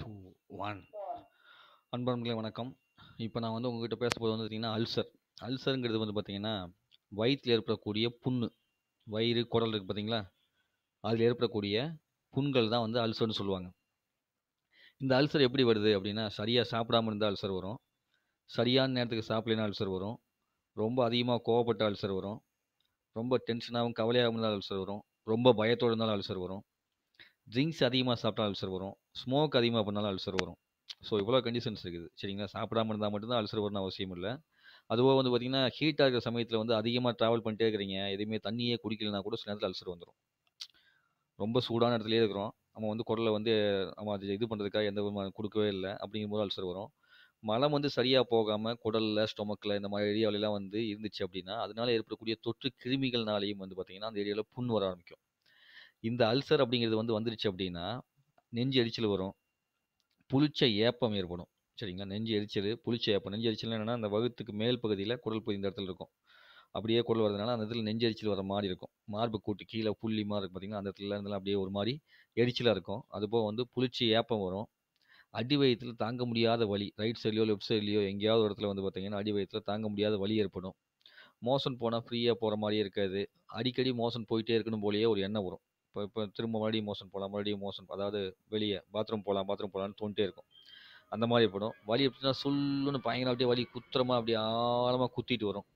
two one அன்பர்களே வணக்கம் இப்போ நான் வந்து உங்ககிட்ட பேச போது வந்து பார்த்திங்கன்னா அல்சர் அல்சருங்கிறது வந்து பார்த்திங்கன்னா வயிற்றில் ஏற்படக்கூடிய புண்ணு வயிறு குடல் இருக்குது பார்த்தீங்களா அதில் ஏற்படக்கூடிய புண்கள் தான் வந்து அல்சர்னு சொல்லுவாங்க இந்த அல்சர் எப்படி வருது அப்படின்னா சரியாக சாப்பிடாமல் இருந்தால் அல்சர் வரும் சரியான நேரத்துக்கு சாப்பிடலனா அல்சர் வரும் ரொம்ப அதிகமாக கோவப்பட்ட அல்சர் வரும் ரொம்ப டென்ஷனாகவும் கவலையாகவும் இருந்தால் அல்சர் வரும் ரொம்ப பயத்தோடு இருந்தாலும் அல்சர் வரும் ட்ரிங்க்ஸ் அதிகமாக சாப்பிட்டா அல்சர் வரும் ஸ்மோக் அதிகமாக பண்ணாலும் அல்சர் வரும் ஸோ இவ்வளோ கண்டிஷன்ஸ் இருக்குது சரிங்களா சாப்பிடாம இருந்தால் மட்டும்தான் அல்சர் வரணும் அவசியம் இல்லை அதுவோ வந்து பார்த்திங்கன்னா ஹீட்டாக இருக்கிற சமயத்தில் வந்து அதிகமாக ட்ராவல் பண்ணிட்டே இருக்கிறீங்க எதுவுமே தண்ணியே குடிக்கலனா கூட சில நேரத்தில் அல்சர் வந்துடும் ரொம்ப சூடான இடத்துலயே இருக்கிறோம் நம்ம வந்து குடலை வந்து நம்ம அது இது பண்ணுறதுக்காக எந்த விதமான கொடுக்கவே இல்லை அப்படிங்கும் போது அல்சர் வரும் மலம் வந்து சரியாக போகாமல் குடலில் ஸ்டொமக்கில் இந்த மாதிரி ஏரியாவிலலாம் வந்து இருந்துச்சு அப்படின்னா அதனால ஏற்படக்கூடிய தொற்று கிருமிகள்னாலையும் வந்து பார்த்திங்கன்னா அந்த ஏரியாவில் புண் வர ஆரம்பிக்கும் இந்த அல்சர் அப்படிங்கிறது வந்து வந்துருச்சு அப்படின்னா நெஞ்சு எரிச்சல் வரும் புளிச்ச ஏப்பம் ஏற்படும் சரிங்களா நெஞ்சு எரிச்சல் புளிச்ச ஏப்பம் நெஞ்சு எரிச்சல் என்னென்னா அந்த வகுத்துக்கு மேல் பகுதியில் குடல் பகுதி இந்த இடத்துல இருக்கும் அப்படியே குடல் வரதுனால அந்த இடத்துல நெஞ்சு எரிச்சல் வர மாதிரி இருக்கும் மார்பு கூட்டு கீழே புள்ளி மாதிரி இருக்கும் பார்த்தீங்கன்னா அந்த இடத்துல அப்படியே ஒரு மாதிரி எரிச்சலாக இருக்கும் அதுபோக வந்து புளிச்சி ஏப்பம் வரும் அடி வயத்தில் தாங்க முடியாத வலி ரைட் சைட்லையோ லெஃப்ட் சைட்லையோ எங்கேயாவது ஒரு இடத்துல வந்து பார்த்தீங்கன்னா அடி வயத்தில் தாங்க முடியாத வலி ஏற்படும் மோசன் போனால் ஃப்ரீயாக போகிற மாதிரியே இருக்காது அடிக்கடி மோசன் போயிட்டே இருக்கணும் போலேயே ஒரு எண்ணம் வரும் இப்போ இப்போ திரும்ப மறுபடியும் மோஷன் போகலாம் மறுபடியும் மோஷன் அதாவது வெளியே பாத்ரூம் போகலாம் பாத்ரூம் போகலான்னு தோண்டிட்டே இருக்கும் அந்த மாதிரி படும் வலி எப்படின்னா சுல்லுன்னு பயங்கரம் அப்படியே வலி குத்துறமா அப்படியே ஆழமாக குத்திட்டு வரும்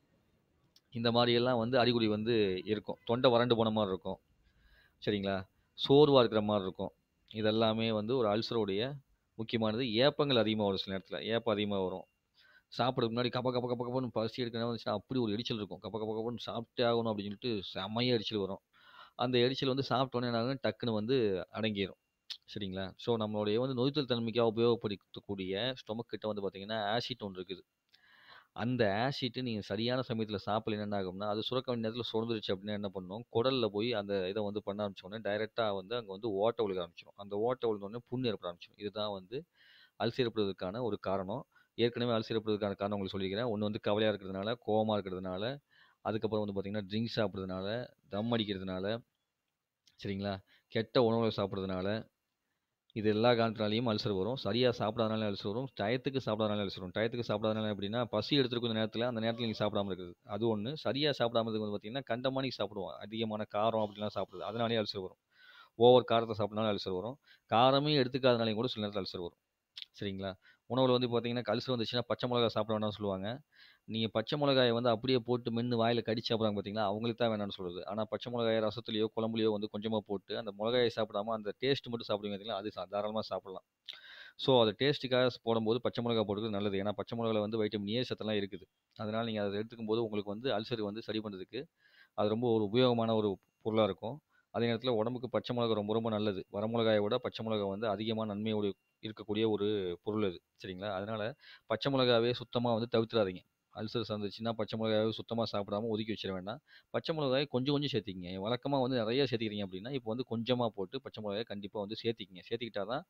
இந்த மாதிரியெல்லாம் வந்து அறிகுறி வந்து இருக்கும் தொண்டை வறண்டு போன மாதிரி இருக்கும் சரிங்களா சோர்வாக இருக்கிற மாதிரி இருக்கும் இதெல்லாமே வந்து ஒரு அல்சருடைய முக்கியமானது ஏப்பங்கள் அதிகமாக வரும் சில நேரத்தில் ஏப்பம் அதிகமாக வரும் சாப்பிட்றதுக்கு முன்னாடி கப்ப கப்ப கப்ப கப்பன்னு பசி எடுக்கணும் அப்படி ஒரு எரிச்சல் இருக்கும் கப்ப கப்ப கப்பன்னு சாப்பிட்டே ஆகணும் அப்படின்னு சொல்லிட்டு செமைய எரிச்சல் வரும் அந்த எரிச்சல் வந்து சாப்பிட்டோன்னே என்ன டக்குன்னு வந்து அடங்கிடும் சரிங்களா ஸோ நம்மளுடைய வந்து நொதித்தல் தன்மைக்காக உபயோகப்படுத்தக்கூடிய ஸ்டொமக் கிட்ட வந்து பார்த்தீங்கன்னா ஆசிட் ஒன்று இருக்குது அந்த ஆசிட்டு நீங்கள் சரியான சமயத்தில் சாப்பிடல என்ன ஆகும்னா அது சுரக்க வேண்டிய நேரத்தில் சுரந்துருச்சு அப்படின்னா என்ன பண்ணும் குடலில் போய் அந்த இதை வந்து பண்ண ஆரம்பிச்சோடனே டைரெக்டாக வந்து அங்கே வந்து ஓட்ட ஒழுக ஆரம்பிச்சிடும் அந்த ஓட்ட ஒழுங்கோடனே புண்ணு ஏற்பட ஆரம்பிச்சிடும் இதுதான் வந்து ஏற்படுவதற்கான ஒரு காரணம் ஏற்கனவே ஏற்படுவதற்கான காரணம் உங்களுக்கு சொல்லிக்கிறேன் ஒன்று வந்து கவலையாக இருக்கிறதுனால கோவமாக இருக்கிறதுனால அதுக்கப்புறம் வந்து பார்த்திங்கன்னா ட்ரிங்க்ஸ் சாப்பிட்றதுனால தம் அடிக்கிறதுனால சரிங்களா கெட்ட உணவுகளை சாப்பிட்றதுனால இது எல்லா காரணத்தினாலையும் அல்சர் வரும் சரியாக சாப்பிடாதனால அல்சர் வரும் டயத்துக்கு சாப்பிடாதனால அல்சர் வரும் டயத்துக்கு சாப்பிடாதனால எப்படின்னா பசி எடுத்துருக்கும் நேரத்தில் அந்த நேரத்தில் நீங்கள் சாப்பிடாம இருக்குது அது ஒன்று சரியாக சாப்பிடாம இருக்குது பார்த்தீங்கன்னா கண்டமானி சாப்பிடுவோம் அதிகமான காரம் அப்படிலாம் சாப்பிடுது அதனாலே அல்சர் வரும் ஓவர் காரத்தை சாப்பிட்னாலும் அல்சர் வரும் காரமே எடுத்துக்காதனாலையும் கூட சில நேரத்தில் அல்சர் வரும் சரிங்களா உணவில் வந்து பார்த்தீங்கன்னா அல்சர் வந்துச்சுன்னா பச்சை மிளகா சாப்பிட வேண்டாம்னு சொல்லுவாங்க நீங்கள் பச்சை மிளகாயை வந்து அப்படியே போட்டு மென்று வாயில் கடிச்சு சாப்பிட்றாங்க பார்த்தீங்களா அவங்களுக்கு தான் வேணாம்னு சொல்கிறது ஆனால் பச்சை மிளகாயை ரசத்துலையோ குழம்புலையோ வந்து கொஞ்சமாக போட்டு அந்த மிளகாயை சாப்பிடாம அந்த டேஸ்ட் மட்டும் சாப்பிடுங்க பார்த்தீங்களா அது தாராளமாக சாப்பிடலாம் ஸோ அது டேஸ்ட்டுக்காக போடும்போது பச்சை மிளகா போடுறது நல்லது ஏன்னா பச்சை மிளகாவில் வந்து வைட்டமின் ஏ சத்தெல்லாம் இருக்குது அதனால் நீங்கள் அதை எடுத்துக்கும் போது உங்களுக்கு வந்து அல்சர் வந்து சரி பண்ணுறதுக்கு அது ரொம்ப ஒரு உபயோகமான ஒரு பொருளாக இருக்கும் அதே நேரத்தில் உடம்புக்கு பச்சை மிளகாய் ரொம்ப ரொம்ப நல்லது வரமிளகாயை விட பச்சை மிளகா வந்து அதிகமாக நன்மையோடு இருக்கக்கூடிய ஒரு பொருள் அது சரிங்களா அதனால் பச்சை மிளகாவே சுத்தமாக வந்து தவிர்த்துறாதீங்க அல்சர் வந்துச்சுன்னா பச்சை மிளகாயை சுத்தமாக சாப்பிடாம ஒதுக்கி வச்சிட வேண்டாம் பச்சை மிளகாய் கொஞ்சம் கொஞ்சம் சேர்த்திக்கிங்க வழக்கமாக வந்து நிறைய சேர்த்துக்கிறீங்க அப்படின்னா இப்போ வந்து கொஞ்சமாக போட்டு பச்சை மிளகாய் கண்டிப்பாக வந்து சேர்த்திக்கிங்க சேர்த்துக்கிட்டா தான்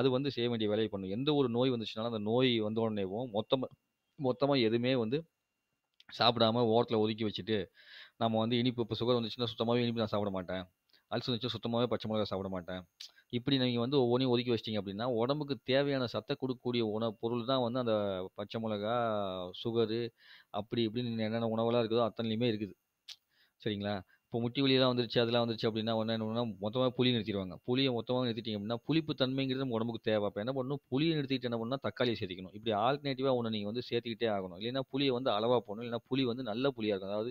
அது வந்து செய்ய வேண்டிய வேலையை பண்ணும் எந்த ஒரு நோய் வந்துச்சுனாலும் அந்த நோய் வந்த உடனே மொத்தமாக மொத்தமாக எதுவுமே வந்து சாப்பிடாம ஓரத்தில் ஒதுக்கி வச்சுட்டு நம்ம வந்து இனிப்பு இப்போ சுகர் வந்துச்சுன்னா சுத்தமாகவே இனிப்பு நான் சாப்பிட மாட்டேன் அல்சர் இருந்துச்சு சுத்தமாகவே பச்சை மிளகாய் சாப்பிட மாட்டேன் இப்படி நீங்கள் வந்து ஒவ்வொன்றையும் ஒதுக்கி வச்சிட்டிங்க அப்படின்னா உடம்புக்கு தேவையான சத்தை கொடுக்கக்கூடிய உண பொருள் தான் வந்து அந்த பச்சை மிளகா சுகரு அப்படி இப்படின்னு என்னென்ன உணவெல்லாம் இருக்குதோ அத்தனையுமே இருக்குது சரிங்களா இப்போ முட்டி வலியெல்லாம் வந்துருச்சு அதெல்லாம் வந்துருச்சு அப்படின்னா ஒன்று என்ன பண்ணுன்னா மொத்தமாக புளி நிறுத்திடுவாங்க புளியை மொத்தமாக நிறுத்திட்டீங்க அப்படின்னா புளிப்பு தன்மைங்கிறது நம்ம உடம்புக்கு தேவை அப்போ என்ன பண்ணணும் புளியை நிறுத்திட்டு என்ன பண்ணால் தக்காளியை சேர்த்திக்கணும் இப்படி ஆல்டர்னேட்டிவாக ஒன்று நீங்கள் வந்து சேர்த்துக்கிட்டே ஆகணும் இல்லைன்னா புளியை வந்து அளவாக போகணும் இல்லைனா புளி வந்து நல்ல புளியாக இருக்கும் அதாவது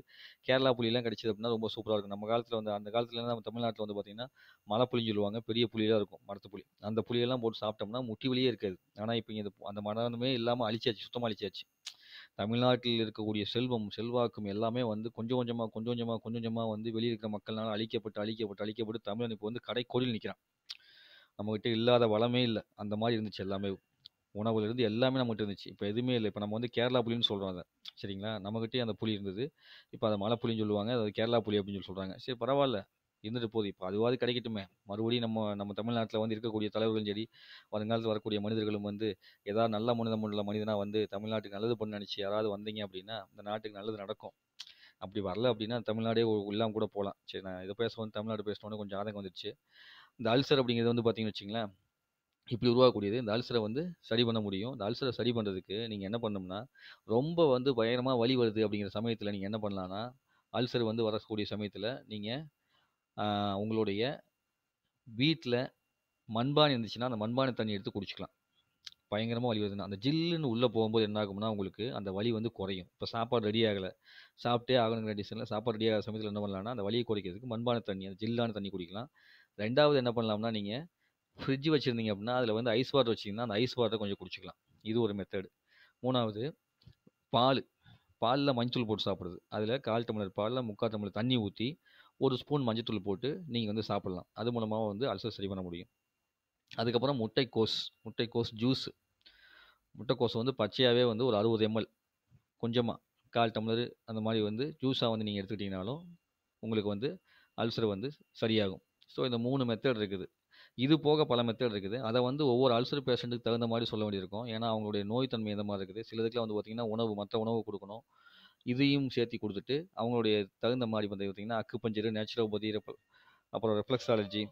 கேரளா புளியெல்லாம் கிடச்சது அப்படின்னா ரொம்ப சூப்பராக இருக்கும் நம்ம காலத்தில் வந்து அந்த காலத்தில் நம்ம தமிழ்நாட்டில் வந்து பார்த்திங்கன்னா மழை புளின்னு சொல்லுவாங்க பெரிய புளியெல்லாம் இருக்கும் மரத்து புளி அந்த புளியெல்லாம் போட்டு சாப்பிட்டோம்னா முட்டி வலியே இருக்காது ஆனால் இப்போ இந்த அந்த மரமே இல்லாமல் அழிச்சாச்சு சுத்தமாக அழிச்சாச்சு தமிழ்நாட்டில் இருக்கக்கூடிய செல்வம் செல்வாக்கும் எல்லாமே வந்து கொஞ்சம் கொஞ்சமாக கொஞ்சம் கொஞ்சமாக கொஞ்சம் கொஞ்சமாக வந்து வெளியில் இருக்கிற மக்கள்னால அழிக்கப்பட்டு அழிக்கப்பட்டு அழிக்கப்பட்டு தமிழன் இப்போ வந்து கடைக்கோடியில் நிற்கிறான் நம்மகிட்ட இல்லாத வளமே இல்லை அந்த மாதிரி இருந்துச்சு எல்லாமே உணவுலேருந்து எல்லாமே நம்மகிட்ட இருந்துச்சு இப்போ எதுவுமே இல்லை இப்போ நம்ம வந்து கேரளா புலின்னு சொல்கிறோம் அதை சரிங்களா நம்மகிட்டே அந்த புலி இருந்தது இப்போ அதை மலை புலின்னு சொல்லுவாங்க அது கேரளா புலி அப்படின்னு சொல்லி சொல்கிறாங்க சரி பரவாயில்ல இருந்துட்டு போகுது இப்போ அதுவாது கிடைக்கட்டுமே மறுபடியும் நம்ம நம்ம தமிழ்நாட்டில் வந்து இருக்கக்கூடிய தலைவர்களும் சரி வருங்காலத்தில் வரக்கூடிய மனிதர்களும் வந்து ஏதாவது நல்ல மனிதம் உள்ள மனிதனாக வந்து தமிழ்நாட்டுக்கு நல்லது பண்ண நினச்சி யாராவது வந்தீங்க அப்படின்னா இந்த நாட்டுக்கு நல்லது நடக்கும் அப்படி வரல அப்படின்னா தமிழ்நாடே உள்ளாம கூட போகலாம் சரி நான் இதை பேச வந்து தமிழ்நாடு பேசினோன்னு கொஞ்சம் ஆதங்கம் வந்துடுச்சு இந்த அல்சர் அப்படிங்கிறது வந்து பார்த்தீங்கன்னு வச்சிங்களேன் இப்படி உருவாகக்கூடியது இந்த அல்சரை வந்து சரி பண்ண முடியும் இந்த அல்சரை சரி பண்ணுறதுக்கு நீங்கள் என்ன பண்ணணும்னா ரொம்ப வந்து பயங்கரமாக வலி வருது அப்படிங்கிற சமயத்தில் நீங்கள் என்ன பண்ணலான்னா அல்சர் வந்து வரக்கூடிய சமயத்தில் நீங்கள் உங்களுடைய வீட்டில் மண்பானை இருந்துச்சுன்னா அந்த மண்பானை தண்ணி எடுத்து குடிச்சிக்கலாம் பயங்கரமாக வலி வருதுன்னா அந்த ஜில்லுன்னு உள்ளே போகும்போது என்ன ஆகும்னா உங்களுக்கு அந்த வலி வந்து குறையும் இப்போ சாப்பாடு ரெடி ஆகலை சாப்பிட்டே ஆகணுங்கிற டிசனில் சாப்பாடு ரெடி ஆகிற சமயத்தில் என்ன பண்ணலாம்னா அந்த வலியை குறைக்கிறதுக்கு மண்பானை தண்ணி அந்த ஜில்லான தண்ணி குடிக்கலாம் ரெண்டாவது என்ன பண்ணலாம்னா நீங்கள் ஃப்ரிட்ஜ் வச்சுருந்தீங்க அப்படின்னா அதில் வந்து ஐஸ் வாட்டர் வச்சிங்கன்னா அந்த ஐஸ் வாட்டரை கொஞ்சம் குடிச்சிக்கலாம் இது ஒரு மெத்தடு மூணாவது பால் பாலில் மஞ்சள் போட்டு சாப்பிட்றது அதில் கால் டம்ளர் பாலில் முக்கால் டம்ளர் தண்ணி ஊற்றி ஒரு ஸ்பூன் மஞ்சத்தூள் போட்டு நீங்கள் வந்து சாப்பிட்லாம் அது மூலமாக வந்து அல்சர் சரி பண்ண முடியும் அதுக்கப்புறம் முட்டைக்கோஸ் முட்டைக்கோஸ் ஜூஸ் முட்டைக்கோஸ் வந்து பச்சையாகவே வந்து ஒரு அறுபது எம்எல் கொஞ்சமாக கால் டம்ளர் அந்த மாதிரி வந்து ஜூஸாக வந்து நீங்கள் எடுத்துக்கிட்டிங்கனாலும் உங்களுக்கு வந்து அல்சர் வந்து சரியாகும் ஸோ இந்த மூணு மெத்தட் இருக்குது இது போக பல மெத்தட் இருக்குது அதை வந்து ஒவ்வொரு அல்சர் பேஷண்ட்டுக்கு தகுந்த மாதிரி சொல்ல வேண்டியிருக்கும் ஏன்னா அவங்களுடைய நோய் தன்மை எந்த மாதிரி இருக்குது சிலதுக்குலாம் வந்து பார்த்திங்கன்னா உணவு மற்ற உணவு கொடுக்கணும் இதையும் சேர்த்து கொடுத்துட்டு அவங்களுடைய தகுந்த மாதிரி வந்து பார்த்திங்கன்னா அக்குப்பஞ்சர் நேச்சுரோபதி அப்புறம் reflexology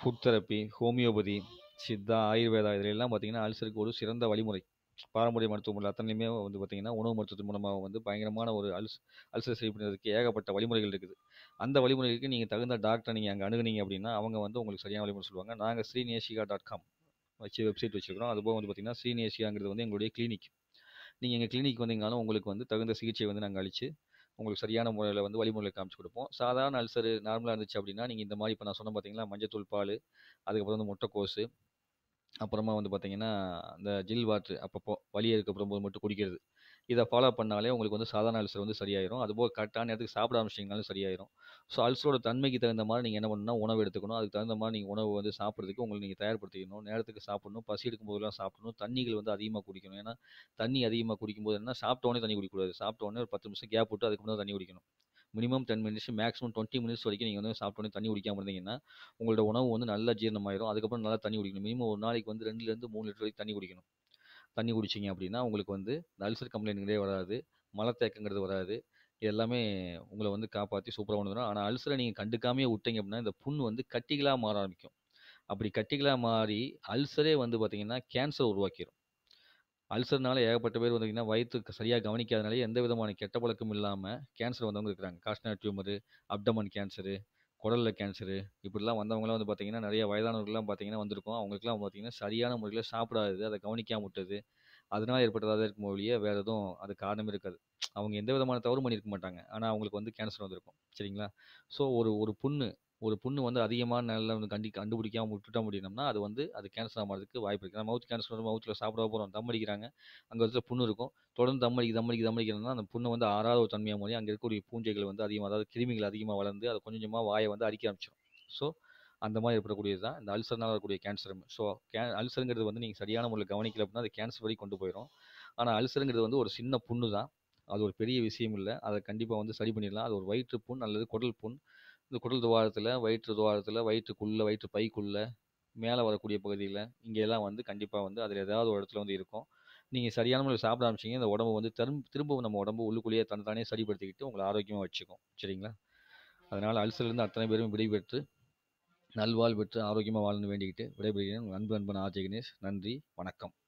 foot therapy homeopathy Siddha Ayurveda இதிலெல்லாம் பார்த்திங்கன்னா அல்சருக்கு ஒரு சிறந்த வழிமுறை பாரம்பரிய மருத்துவ முறை அத்தனையுமே வந்து பார்த்திங்கன்னா உணவு மருத்துவத்தின் மூலமாக வந்து பயங்கரமான ஒரு அல்ஸ் அல்சர் சரி பண்ணுறதுக்கு ஏகப்பட்ட வழிமுறைகள் இருக்குது அந்த வழிமுறைகளுக்கு நீங்கள் தகுந்த டாக்டரை நீங்கள் அங்கே அணுகுனீங்க அப்படின்னா அவங்க வந்து உங்களுக்கு சரியான வழிமுறை சொல்லுவாங்க நாங்கள் ஸ்ரீநேஷிகா டாட் காம் வச்சு வெப்சைட் வச்சுருக்கிறோம் அதுபோக வந்து பார்த்திங்கன்னா ஸ்ரீநேசிகாங்கிறது வந்து எங்களுடைய கிளினிக் நீங்கள் எங்கள் கிளினிக் வந்தீங்கனாலும் உங்களுக்கு வந்து தகுந்த சிகிச்சை வந்து நாங்கள் அழித்து உங்களுக்கு சரியான முறையில் வந்து வழிமுறையில் காமிச்சு கொடுப்போம் சாதாரண அல்சர் நார்மலாக இருந்துச்சு அப்படின்னா நீங்கள் இந்த மாதிரி இப்போ நான் சொன்ன பார்த்தீங்கன்னா மஞ்சத்தூள் பால் அதுக்கப்புறம் வந்து முட்டைக்கோசு அப்புறமா வந்து பார்த்தீங்கன்னா இந்த ஜில் வாட்ரு அப்பப்போ வலி இருக்கப்படும் போது மட்டும் குடிக்கிறது இதை ஃபாலோ பண்ணாலே உங்களுக்கு வந்து சாதாரண அல்சர் வந்து சரியாயிரும் அதுபோல் கரெக்டான நேரத்துக்கு சாப்பிட ஆரம்பிச்சிங்கனாலும் சரியாயிரும் ஸோ அல்சரோட தன்மைக்கு தகுந்த மாதிரி நீங்கள் என்ன பண்ணணும்னா உணவு எடுத்துக்கணும் அதுக்கு தகுந்த மாதிரி நீங்கள் உணவு வந்து சாப்பிட்றதுக்கு உங்களுக்கு நீங்கள் தயார்படுத்திக்கணும் நேரத்துக்கு சாப்பிடணும் பசி எடுக்கும் போதெல்லாம் சாப்பிடணும் தண்ணிகள் வந்து அதிகமாக குடிக்கணும் ஏன்னா தண்ணி அதிகமாக குடிக்கும்போது என்ன உடனே தண்ணி குடிக்கக்கூடாது உடனே ஒரு பத்து நிமிஷம் கேப் விட்டு அதுக்கு தண்ணி குடிக்கணும் minimum ten minutes maximum twenty minutes வரைக்கும் நீங்கள் வந்து சாப்பிட்டோன்னே தண்ணி குடிக்காமல் இருந்தீங்கன்னா உங்களோட உணவு வந்து நல்லா ஜீரணமாயிரும் அதுக்கப்புறம் நல்லா தண்ணி குடிக்கணும் மினிமம் ஒரு நாளைக்கு வந்து ரெண்டுலேருந்து மூணு லிட்டர் வரைக்கும் தண்ணி குடிக்கணும் தண்ணி குடிச்சிங்க அப்படின்னா உங்களுக்கு வந்து இந்த அல்சர் கம்ப்ளைண்ட்ங்கிறதே வராது மலத்தேக்கங்கிறது வராது எல்லாமே உங்களை வந்து காப்பாற்றி சூப்பராக கொண்டு வரும் ஆனால் அல்சரை நீங்கள் கண்டுக்காமே விட்டீங்க அப்படின்னா இந்த புண் வந்து கட்டிகளாக மாற ஆரம்பிக்கும் அப்படி கட்டிகளாக மாறி அல்சரே வந்து பார்த்திங்கன்னா கேன்சர் உருவாக்கிடும் அல்சர்னால ஏகப்பட்ட பேர் வந்தீங்கன்னா வயிற்று சரியாக கவனிக்காதனாலே எந்த விதமான கெட்ட பழக்கமும் இல்லாமல் கேன்சர் வந்தவங்க இருக்கிறாங்க காஷ்னா டியூமரு அப்டமன் கேன்சரு குடலில் கேன்சரு இப்படிலாம் வந்தவங்களாம் வந்து பார்த்திங்கன்னா நிறைய வயதானவர்கள்லாம் பார்த்திங்கன்னா வந்திருக்கும் அவங்களுக்குலாம் பார்த்திங்கன்னா சரியான முறையில் சாப்பிடாது அதை கவனிக்காம விட்டது அதனால் ஏற்பட்டதாக தான் இருக்கும் ஒழிய வேறு எதுவும் அது காரணம் இருக்காது அவங்க எந்த விதமான தவறும் பண்ணியிருக்க மாட்டாங்க ஆனால் அவங்களுக்கு வந்து கேன்சர் வந்திருக்கும் சரிங்களா ஸோ ஒரு ஒரு புண்ணு ஒரு புண்ணு வந்து அதிகமாக நல்ல கண்டி கண்டுபிடிக்காம விட்டுட்டோம் முடியணும்னா அது வந்து அது கேன்சர் ஆகிறதுக்கு வாய்ப்பு இருக்குது மவுத் கேன்சர் மவுத்தில் சாப்பிட போகிறோம் தம் அடிக்கிறாங்க அங்கே இருக்கிற புண்ணு இருக்கும் தொடர்ந்து தம் அடிக்க தம் அடிக்க தம் அடிக்கிறோம்னா அந்த புண்ணு வந்து ஆறாத ஒரு தன்மையாக மாறி அங்கே இருக்கக்கூடிய பூஞ்சைகள் வந்து அதிகமாக அதாவது கிருமிகள் அதிகமாக வளர்ந்து அது கொஞ்சம் கொஞ்சமாக வாயை வந்து அடிக்க ஆரம்பிச்சிடும் ஸோ அந்த மாதிரி ஏற்படக்கூடியது தான் இந்த அல்சர்னால் வரக்கூடிய கேன்சர் ஸோ கே அல்சருங்கிறது வந்து நீங்கள் சரியான முறையில் கவனிக்கல அப்படின்னா அது கேன்சர் வரை கொண்டு போயிடும் ஆனால் அல்சருங்கிறது வந்து ஒரு சின்ன புண்ணு தான் அது ஒரு பெரிய விஷயம் இல்லை அதை கண்டிப்பாக வந்து சரி பண்ணிடலாம் அது ஒரு வயிற்று புண் அல்லது குடல் புண் இந்த குடல் துவாரத்தில் வயிற்று துவாரத்தில் வயிற்றுக்குள்ளே வயிற்று பைக்குள்ளே மேலே வரக்கூடிய பகுதியில் இங்கே எல்லாம் வந்து கண்டிப்பாக வந்து அதில் ஏதாவது ஒரு இடத்துல வந்து இருக்கும் நீங்கள் சரியான முறையில் சாப்பிட ஆரம்பிச்சிங்க இந்த உடம்பு வந்து திரும்ப திரும்பவும் நம்ம உடம்பு உள்ளுக்குள்ளேயே தன் தானே சரிப்படுத்திக்கிட்டு உங்களை ஆரோக்கியமாக வச்சுக்கும் சரிங்களா அதனால் அல்சர்லேருந்து அத்தனை பேரும் விடைபெற்று நல்வாழ் பெற்று ஆரோக்கியமாக வாழணும்னு வேண்டிக்கிட்டு விடைபெறுகிறேன் அன்பு அன்பன் ஆர்ஜே கணேஷ் நன்றி வணக்கம்